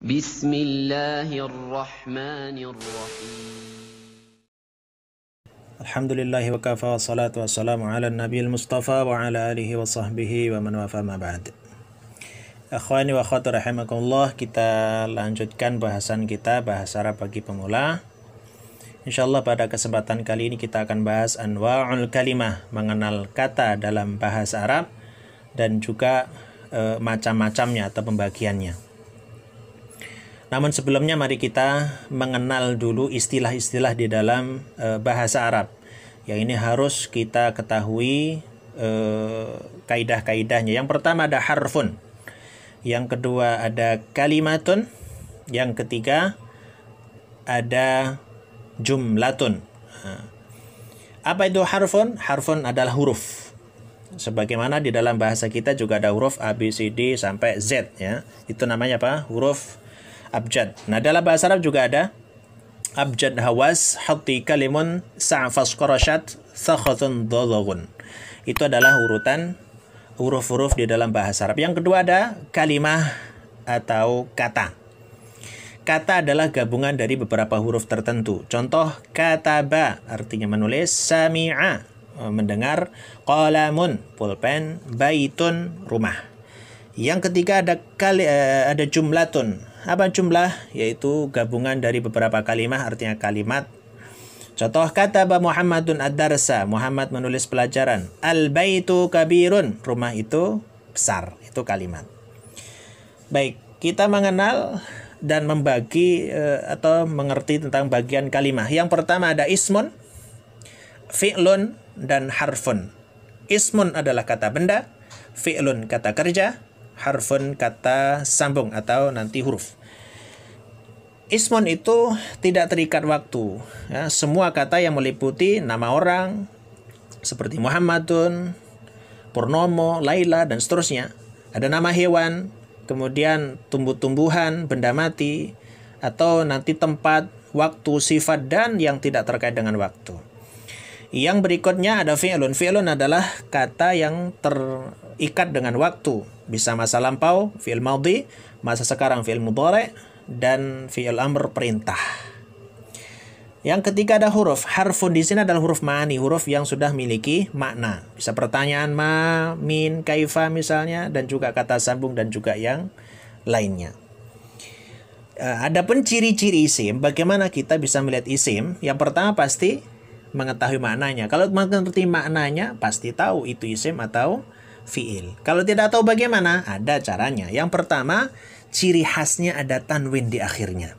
Bismillahirrahmanirrahim. الله الرحمن الرحيم الحمد لله وكفى والصلاة والسلام على النبي المصطفى وعلى آله وصحبه ومن وفى ما بعد Akhwani wa rahimakumullah Kita lanjutkan bahasan kita Bahasa Arab bagi pemula Insyaallah pada kesempatan kali ini kita akan bahas Anwa'ul kalimah Mengenal kata dalam bahasa Arab Dan juga e, macam-macamnya atau pembagiannya namun sebelumnya mari kita mengenal dulu istilah-istilah di dalam e, bahasa Arab. Yang ini harus kita ketahui e, eh, kaidah-kaidahnya. Yang pertama ada harfun. Yang kedua ada kalimatun. Yang ketiga ada jumlatun. Nah, apa itu harfun? Harfun adalah huruf. Sebagaimana di dalam bahasa kita juga ada huruf A, B, C, D sampai Z ya. Itu namanya apa? Huruf abjad. Nah, dalam bahasa Arab juga ada abjad hawas hati kalimun sa'fas koroshat sakhatun dologun. Itu adalah urutan huruf-huruf di dalam bahasa Arab. Yang kedua ada kalimah atau kata. Kata adalah gabungan dari beberapa huruf tertentu. Contoh kataba artinya menulis, sami'a mendengar, qalamun pulpen, baitun rumah. Yang ketiga ada kali, eh, ada jumlatun apa jumlah? Yaitu gabungan dari beberapa kalimat artinya kalimat. Contoh kata Pak Muhammadun ad-darsa, Muhammad menulis pelajaran. Al-baitu kabirun, rumah itu besar, itu kalimat. Baik, kita mengenal dan membagi eh, atau mengerti tentang bagian kalimat. Yang pertama ada ismun, fi'lun dan harfun. Ismun adalah kata benda, fi'lun kata kerja, harfun kata sambung atau nanti huruf. Ismon itu tidak terikat waktu. Ya, semua kata yang meliputi nama orang seperti Muhammadun, Purnomo, Laila, dan seterusnya. Ada nama hewan, kemudian tumbuh-tumbuhan, benda mati, atau nanti tempat, waktu, sifat, dan yang tidak terkait dengan waktu. Yang berikutnya ada fi'lun. Fi'lun adalah kata yang terikat dengan waktu. Bisa masa lampau, fi'l maudhi, masa sekarang fi'l mudhari, dan fi'l amr perintah. Yang ketiga ada huruf. Harfun di sini adalah huruf ma'ani, huruf yang sudah miliki makna. Bisa pertanyaan ma, min, kaifa misalnya, dan juga kata sambung dan juga yang lainnya. Eh, ada pun ciri-ciri isim, bagaimana kita bisa melihat isim? Yang pertama pasti mengetahui maknanya. Kalau mengerti maknanya, pasti tahu itu isim atau fiil. Kalau tidak tahu bagaimana, ada caranya. Yang pertama, ciri khasnya ada tanwin di akhirnya.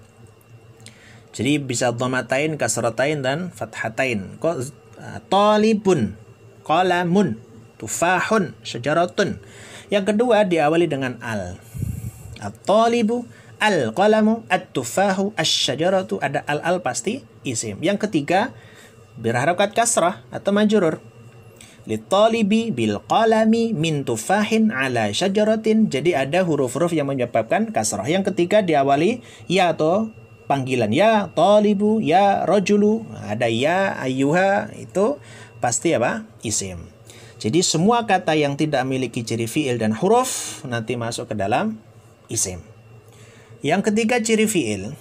Jadi bisa domatain, kasratain dan fathatain. Kok ah, talibun, qalamun, tufahun, sejarotun. Yang kedua diawali dengan al. At-talibu, al-qalamu, at-tufahu, as as-syajaratu. Ada al-al pasti isim. Yang ketiga berharokat kasrah atau majurur. Litolibi bil qalami min tufahin ala syajaratin. Jadi ada huruf-huruf yang menyebabkan kasrah. Yang ketiga diawali ya atau panggilan ya tolibu, ya rojulu. Ada ya ayuha itu pasti apa? Isim. Jadi semua kata yang tidak memiliki ciri fiil dan huruf nanti masuk ke dalam isim. Yang ketiga ciri fiil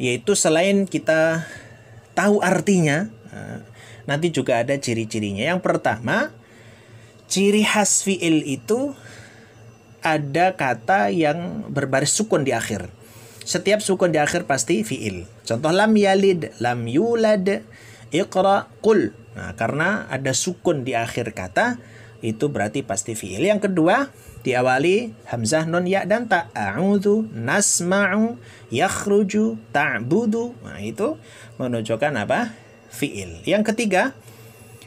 yaitu selain kita tahu artinya. Eh, nanti juga ada ciri-cirinya. Yang pertama, ciri khas fi'il itu ada kata yang berbaris sukun di akhir. Setiap sukun di akhir pasti fi'il. Contoh lam yalid, lam yulad, iqra, qul. Nah, karena ada sukun di akhir kata, itu berarti pasti fiil. Yang kedua, diawali hamzah non ya dan ta. A'udzu, nasma'u, yakhruju, ta'budu. Nah, itu menunjukkan apa? Fiil. Yang ketiga,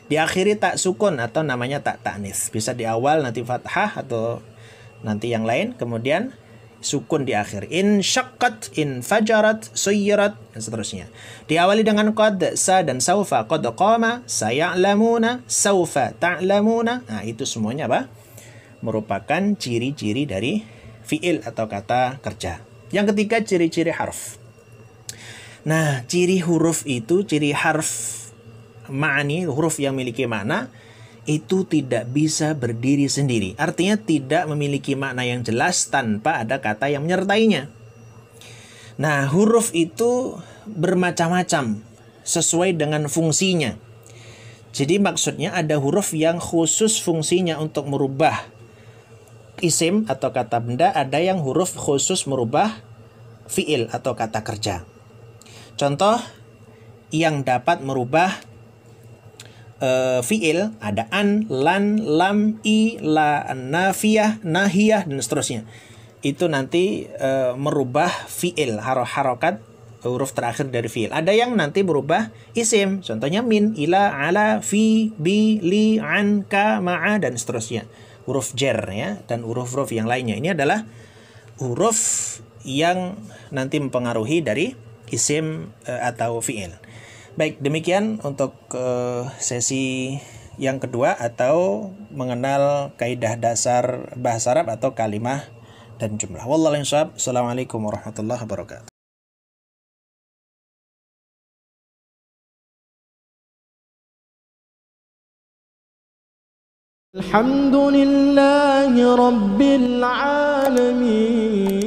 diakhiri tak sukun atau namanya tak taknis. Bisa di awal nanti fathah atau nanti yang lain. Kemudian sukun di akhir in syakkat in fajarat suyirat dan seterusnya diawali dengan qad sa dan saufa qad qama saya'lamuna saufa ta'lamuna nah itu semuanya apa merupakan ciri-ciri dari fiil atau kata kerja yang ketiga ciri-ciri harf nah ciri huruf itu ciri harf ma'ani huruf yang memiliki makna itu tidak bisa berdiri sendiri. Artinya tidak memiliki makna yang jelas tanpa ada kata yang menyertainya. Nah, huruf itu bermacam-macam sesuai dengan fungsinya. Jadi maksudnya ada huruf yang khusus fungsinya untuk merubah isim atau kata benda, ada yang huruf khusus merubah fiil atau kata kerja. Contoh yang dapat merubah uh, fiil ada an, lan, lam, i, la, nafiyah, nahiyah dan seterusnya. Itu nanti uh, merubah fiil haro harokat huruf terakhir dari fiil. Ada yang nanti berubah isim, contohnya min, ila, ala, fi, bi, li, an, ka, ma'a dan seterusnya. Huruf jer ya dan huruf-huruf yang lainnya. Ini adalah huruf yang nanti mempengaruhi dari isim uh, atau fiil. Baik, demikian untuk uh, sesi yang kedua atau mengenal kaidah dasar bahasa Arab atau kalimah dan jumlah. Wallahualam. Assalamualaikum warahmatullahi wabarakatuh. الحمد لله رب العالمين